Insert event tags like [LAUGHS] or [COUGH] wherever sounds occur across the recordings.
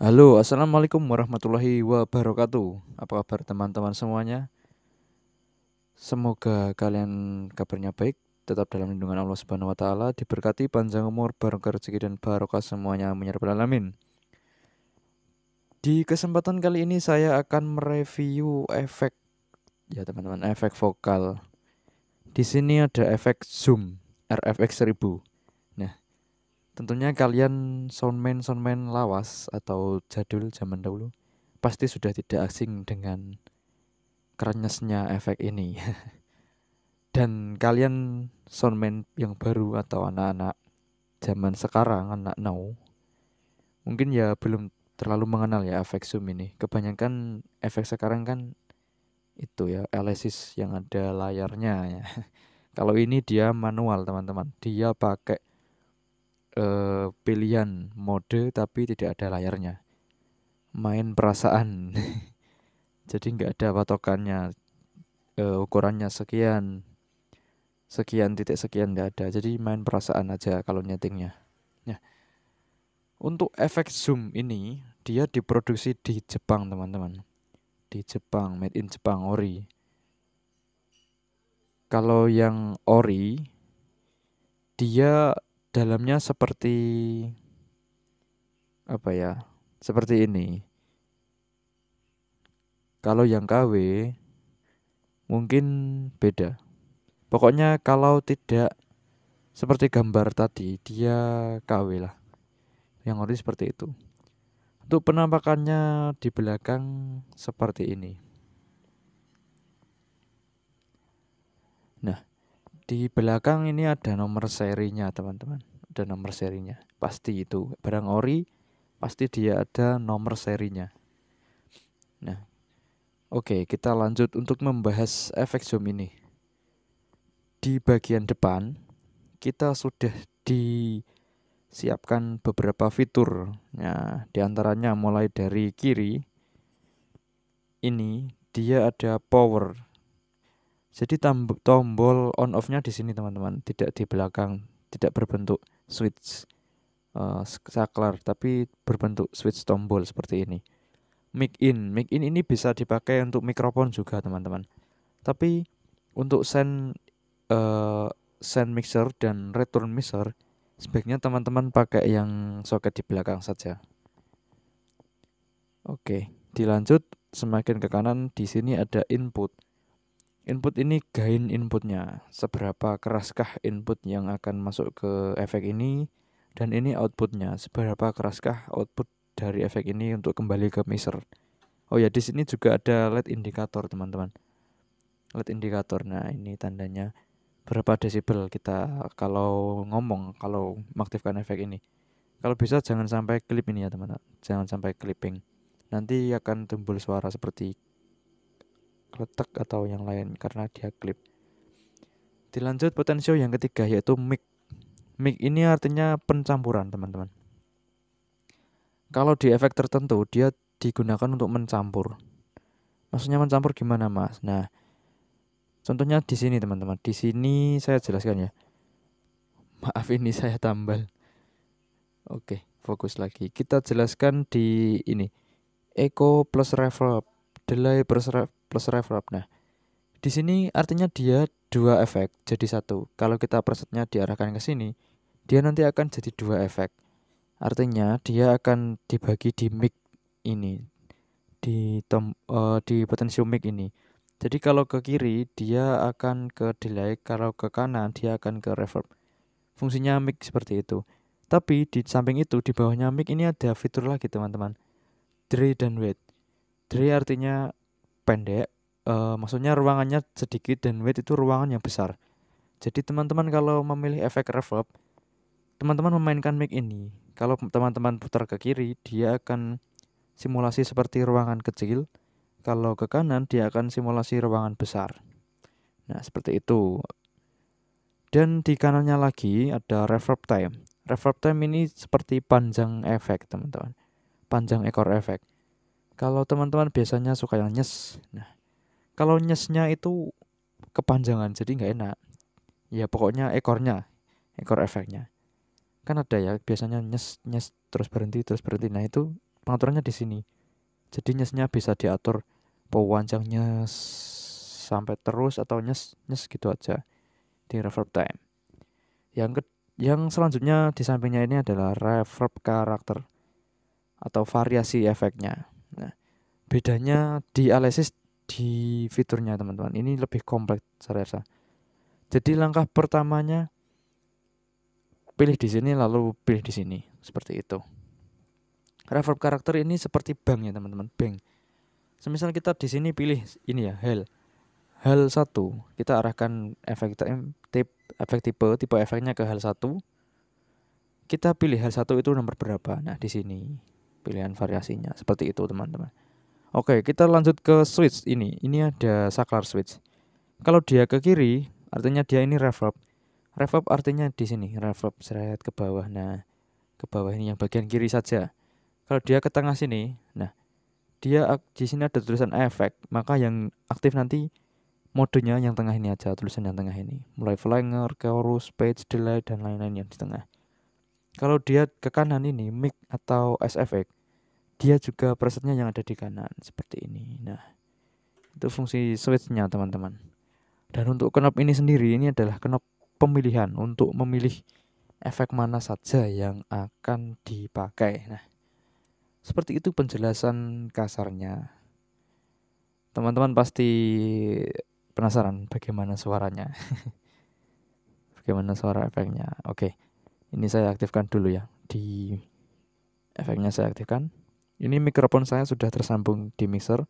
Halo, assalamualaikum warahmatullahi wabarakatuh. Apa kabar teman-teman semuanya? Semoga kalian kabarnya baik, tetap dalam lindungan Allah Subhanahu wa taala, diberkati panjang umur, barokah rezeki dan barokah semuanya menyerap ya alamin. Di kesempatan kali ini saya akan mereview efek ya teman-teman, efek vokal. Di sini ada efek zoom RFX 1000. Tentunya kalian soundman-soundman lawas atau jadul zaman dahulu pasti sudah tidak asing dengan kerenyesnya efek ini. [LAUGHS] Dan kalian soundman yang baru atau anak-anak zaman sekarang, anak now, mungkin ya belum terlalu mengenal ya efek zoom ini. Kebanyakan efek sekarang kan itu ya elesis yang ada layarnya ya. [LAUGHS] Kalau ini dia manual teman-teman, dia pakai Eh, pilihan mode tapi tidak ada layarnya main perasaan [LAUGHS] jadi nggak ada patokannya uh, ukurannya sekian sekian titik sekian nggak ada jadi main perasaan aja kalau nyetingnya ya untuk efek zoom ini dia diproduksi di Jepang teman-teman di Jepang made in Jepang ori kalau yang ori dia dalamnya seperti apa ya? Seperti ini. Kalau yang KW mungkin beda. Pokoknya kalau tidak seperti gambar tadi, dia KW lah. Yang ori seperti itu. Untuk penampakannya di belakang seperti ini. Nah, di belakang ini ada nomor serinya, teman-teman. Ada nomor serinya. Pasti itu barang ori pasti dia ada nomor serinya. Nah, Oke, kita lanjut untuk membahas efek zoom ini. Di bagian depan, kita sudah disiapkan beberapa fitur. ya di antaranya mulai dari kiri, ini dia ada power. Jadi tombol on off-nya di sini teman-teman, tidak di belakang, tidak berbentuk switch uh, saklar tapi berbentuk switch tombol seperti ini. Mic in, mic in ini bisa dipakai untuk mikrofon juga teman-teman. Tapi untuk send uh, send mixer dan return mixer sebaiknya teman-teman pakai yang soket di belakang saja. Oke, dilanjut semakin ke kanan di sini ada input. Input ini gain inputnya, seberapa keraskah input yang akan masuk ke efek ini, dan ini outputnya, seberapa keraskah output dari efek ini untuk kembali ke mixer. Oh ya, di sini juga ada LED indikator, teman-teman. LED indikator, nah ini tandanya berapa desibel kita kalau ngomong, kalau mengaktifkan efek ini. Kalau bisa jangan sampai clip ini ya teman-teman, jangan sampai clipping. Nanti akan timbul suara seperti kletek atau yang lain karena dia klip. Dilanjut potensio yang ketiga yaitu mic. Mic ini artinya pencampuran, teman-teman. Kalau di efek tertentu dia digunakan untuk mencampur. Maksudnya mencampur gimana, Mas? Nah, contohnya di sini, teman-teman. Di sini saya jelaskan ya. Maaf [LAUGHS] ini saya tambal. Oke, fokus lagi. Kita jelaskan di ini. Echo plus reverb, delay plus reverb plus reverb. Nah, di sini artinya dia dua efek jadi satu. Kalau kita presetnya diarahkan ke sini, dia nanti akan jadi dua efek. Artinya dia akan dibagi di mic ini, di tom, uh, di potensio mic ini. Jadi kalau ke kiri dia akan ke delay, kalau ke kanan dia akan ke reverb. Fungsinya mic seperti itu. Tapi di samping itu di bawahnya mic ini ada fitur lagi teman-teman. Dry dan wet. Dry artinya pendek uh, maksudnya ruangannya sedikit dan width itu ruangan yang besar jadi teman-teman kalau memilih efek reverb teman-teman memainkan mic ini kalau teman-teman putar ke kiri dia akan simulasi seperti ruangan kecil kalau ke kanan dia akan simulasi ruangan besar nah seperti itu dan di kanannya lagi ada reverb time reverb time ini seperti panjang efek teman-teman panjang ekor efek kalau teman-teman biasanya suka yang nyes. Nah, kalau nyesnya itu kepanjangan jadi nggak enak. Ya pokoknya ekornya, ekor efeknya. Kan ada ya biasanya nyes nyes terus berhenti terus berhenti. Nah, itu pengaturannya di sini. Jadi nyesnya bisa diatur pewanjang nyes sampai terus atau nyes nyes gitu aja di reverb time. Yang ke yang selanjutnya di sampingnya ini adalah reverb karakter atau variasi efeknya. Nah, bedanya di Alesis di fiturnya teman-teman. Ini lebih kompleks saya rasa. Jadi langkah pertamanya pilih di sini lalu pilih di sini seperti itu. Reverb karakter ini seperti bank ya teman-teman, bank. Semisal kita di sini pilih ini ya, hell. Hell satu kita arahkan efek tipe efek tipe tipe efeknya ke hell satu Kita pilih hell satu itu nomor berapa. Nah, di sini pilihan variasinya seperti itu teman-teman oke kita lanjut ke switch ini ini ada saklar switch kalau dia ke kiri artinya dia ini reverb reverb artinya di sini reverb seret ke bawah nah ke bawah ini yang bagian kiri saja kalau dia ke tengah sini nah dia di sini ada tulisan efek maka yang aktif nanti modenya yang tengah ini aja tulisan yang tengah ini mulai flanger chorus page delay dan lain-lain yang di tengah kalau dia ke kanan ini mic atau SFX dia juga presetnya yang ada di kanan seperti ini nah itu fungsi switchnya teman-teman dan untuk knob ini sendiri ini adalah knob pemilihan untuk memilih efek mana saja yang akan dipakai nah seperti itu penjelasan kasarnya teman-teman pasti penasaran bagaimana suaranya [LAUGHS] bagaimana suara efeknya oke okay. Ini saya aktifkan dulu ya. Di efeknya saya aktifkan. Ini mikrofon saya sudah tersambung di mixer.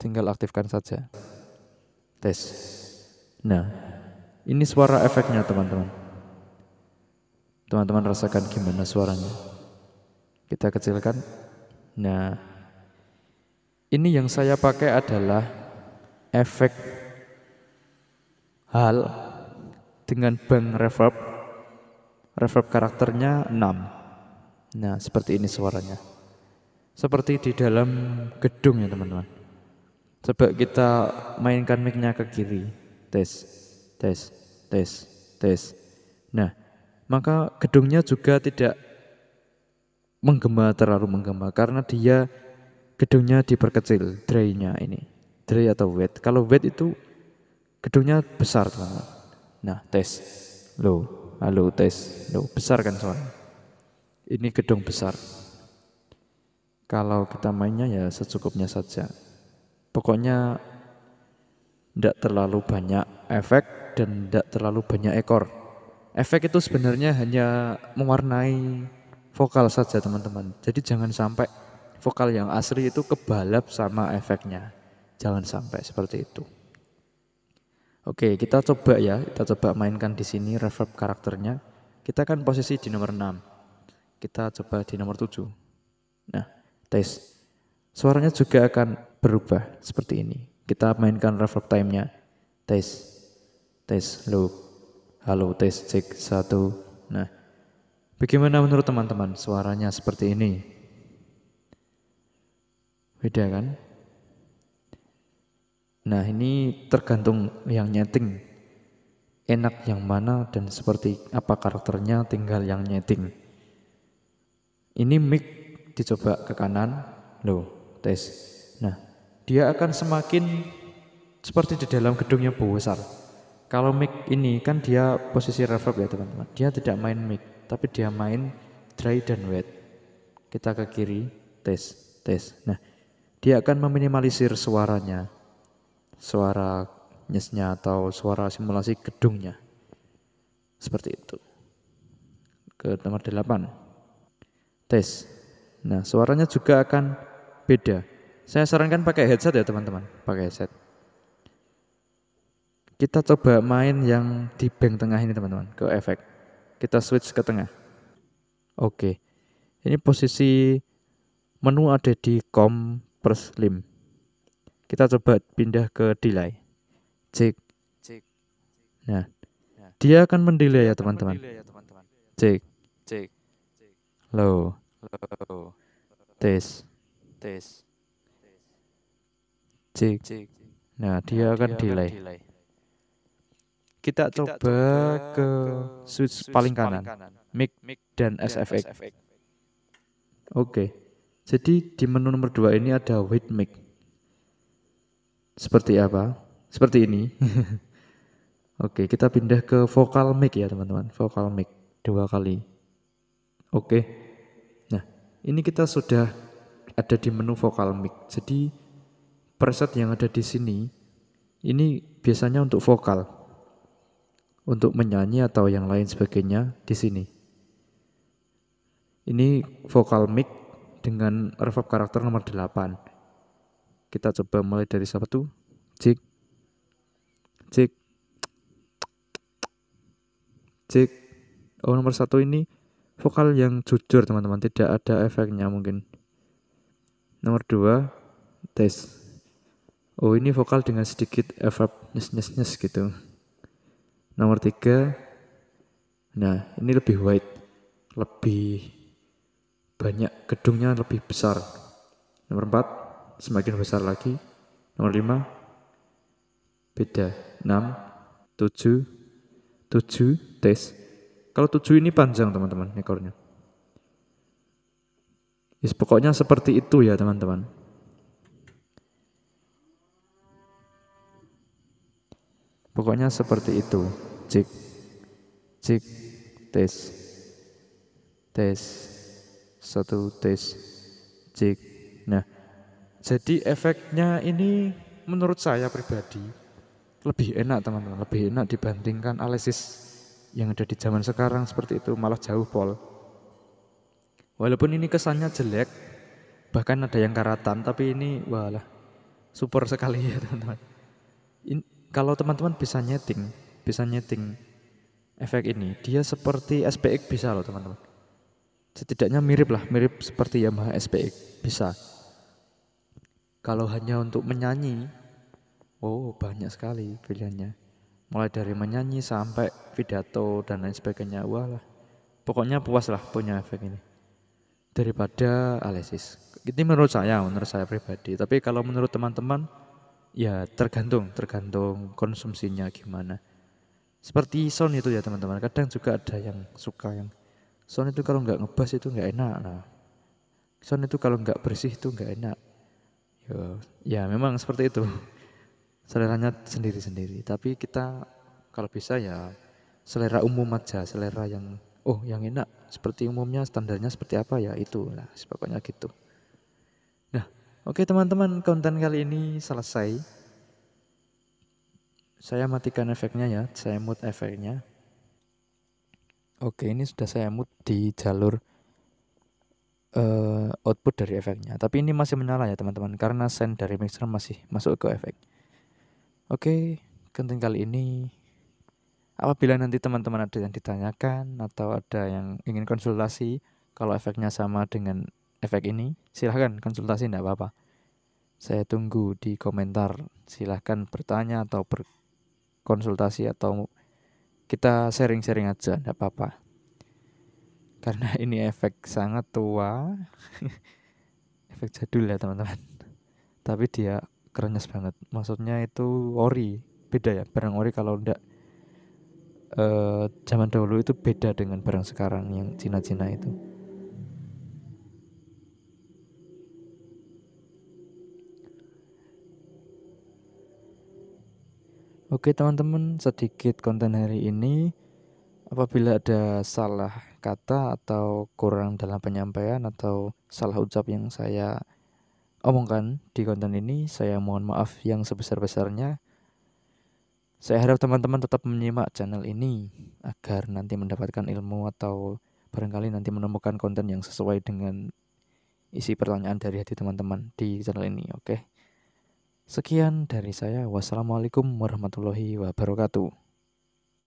Tinggal aktifkan saja. Tes. Nah, ini suara efeknya teman-teman. Teman-teman rasakan gimana suaranya. Kita kecilkan. Nah, ini yang saya pakai adalah efek hal dengan bank reverb Reverb karakternya 6. Nah, seperti ini suaranya. Seperti di dalam gedung ya, teman-teman. Coba kita mainkan micnya ke kiri. Tes, tes, tes, tes. Nah, maka gedungnya juga tidak menggema terlalu menggema karena dia gedungnya diperkecil drainnya ini dry atau wet kalau wet itu gedungnya besar teman-teman nah tes loh Halo tes. Loh, besar kan soalnya. Ini gedung besar. Kalau kita mainnya ya secukupnya saja. Pokoknya tidak terlalu banyak efek dan tidak terlalu banyak ekor. Efek itu sebenarnya hanya mewarnai vokal saja teman-teman. Jadi jangan sampai vokal yang asli itu kebalap sama efeknya. Jangan sampai seperti itu. Oke, kita coba ya. Kita coba mainkan di sini reverb karakternya. Kita kan posisi di nomor 6. Kita coba di nomor 7. Nah, tes. Suaranya juga akan berubah seperti ini. Kita mainkan reverb time-nya. Tes. Tes loop. Halo, tes cek 1. Nah, bagaimana menurut teman-teman? Suaranya seperti ini. Beda kan? Nah ini tergantung yang nyeting. Enak yang mana dan seperti apa karakternya tinggal yang nyeting. Ini mic dicoba ke kanan. Loh, tes. Nah, dia akan semakin seperti di dalam gedungnya besar. Kalau mic ini kan dia posisi reverb ya teman-teman. Dia tidak main mic, tapi dia main dry dan wet. Kita ke kiri, tes, tes. Nah, dia akan meminimalisir suaranya suara nyesnya atau suara simulasi gedungnya. Seperti itu. Ke nomor 8. Tes. Nah, suaranya juga akan beda. Saya sarankan pakai headset ya, teman-teman. Pakai headset. Kita coba main yang di bank tengah ini, teman-teman, ke efek. Kita switch ke tengah. Oke. Ini posisi menu ada di Compress Lim. Kita coba pindah ke delay. Cek. Cek. Nah, nah. dia akan ya, mendelay ya teman-teman. Cek. Cek. Low. Low. Tes. Tes. Cek. Cek. Nah, nah dia akan delay. Kita coba ke switch paling kanan. Mic Mic dan SFX. Oke. Okay. Jadi di menu nomor 2 ini ada wide mic seperti apa? Seperti ini. [LAUGHS] Oke, kita pindah ke vokal mic ya teman-teman. Vokal mic dua kali. Oke. Nah, ini kita sudah ada di menu vokal mic. Jadi preset yang ada di sini ini biasanya untuk vokal. Untuk menyanyi atau yang lain sebagainya di sini. Ini vokal mic dengan reverb karakter nomor 8. Kita coba mulai dari siapa tuh? Cik. Cik. Cik. Oh, nomor satu ini vokal yang jujur, teman-teman. Tidak ada efeknya mungkin. Nomor dua, tes. Oh, ini vokal dengan sedikit efek nyes-nyes-nyes gitu. Nomor tiga, nah ini lebih white, lebih banyak gedungnya lebih besar. Nomor empat, semakin besar lagi. Nomor 5 beda 6 7 7 tes. Kalau 7 ini panjang teman-teman ekornya. Yes, pokoknya seperti itu ya teman-teman. Pokoknya seperti itu. Cek, cek, tes, tes, satu tes, cek. Nah, jadi efeknya ini menurut saya pribadi lebih enak teman-teman, lebih enak dibandingkan Alesis yang ada di zaman sekarang seperti itu malah jauh pol. Walaupun ini kesannya jelek, bahkan ada yang karatan, tapi ini walah super sekali ya teman-teman. Kalau teman-teman bisa nyeting, bisa nyeting efek ini, dia seperti SPX bisa loh teman-teman. Setidaknya mirip lah, mirip seperti Yamaha SPX bisa. Kalau hanya untuk menyanyi, oh banyak sekali pilihannya. Mulai dari menyanyi sampai pidato dan lain sebagainya. Wah lah, pokoknya puas lah punya efek ini. Daripada Alesis. Ini menurut saya, menurut saya pribadi. Tapi kalau menurut teman-teman, ya tergantung, tergantung konsumsinya gimana. Seperti sound itu ya teman-teman. Kadang juga ada yang suka yang sound itu kalau nggak ngebas itu nggak enak. Nah, sound itu kalau nggak bersih itu nggak enak. Yo, ya memang seperti itu. [LAUGHS] Seleranya sendiri-sendiri. Tapi kita kalau bisa ya selera umum aja, selera yang oh yang enak seperti umumnya standarnya seperti apa ya itu lah pokoknya gitu. Nah, oke okay, teman-teman konten kali ini selesai. Saya matikan efeknya ya, saya mute efeknya. Oke, ini sudah saya mute di jalur uh, output dari efeknya. Tapi ini masih menyala ya teman-teman karena send dari mixer masih masuk ke efek. Oke, konten kali ini apabila nanti teman-teman ada yang ditanyakan atau ada yang ingin konsultasi kalau efeknya sama dengan efek ini, silahkan konsultasi tidak apa-apa. Saya tunggu di komentar. Silahkan bertanya atau berkonsultasi atau kita sharing-sharing aja, tidak apa-apa karena [LAUGHS] ini efek sangat tua [LAUGHS] efek jadul ya teman-teman tapi dia kerenyes banget maksudnya itu ori beda ya barang ori kalau ndak eh, zaman dahulu itu beda dengan barang sekarang yang Cina-Cina itu Oke teman-teman sedikit konten hari ini Apabila ada salah kata atau kurang dalam penyampaian atau salah ucap yang saya omongkan di konten ini, saya mohon maaf yang sebesar-besarnya. Saya harap teman-teman tetap menyimak channel ini agar nanti mendapatkan ilmu atau barangkali nanti menemukan konten yang sesuai dengan isi pertanyaan dari hati teman-teman di channel ini, oke? Okay? Sekian dari saya. Wassalamualaikum warahmatullahi wabarakatuh.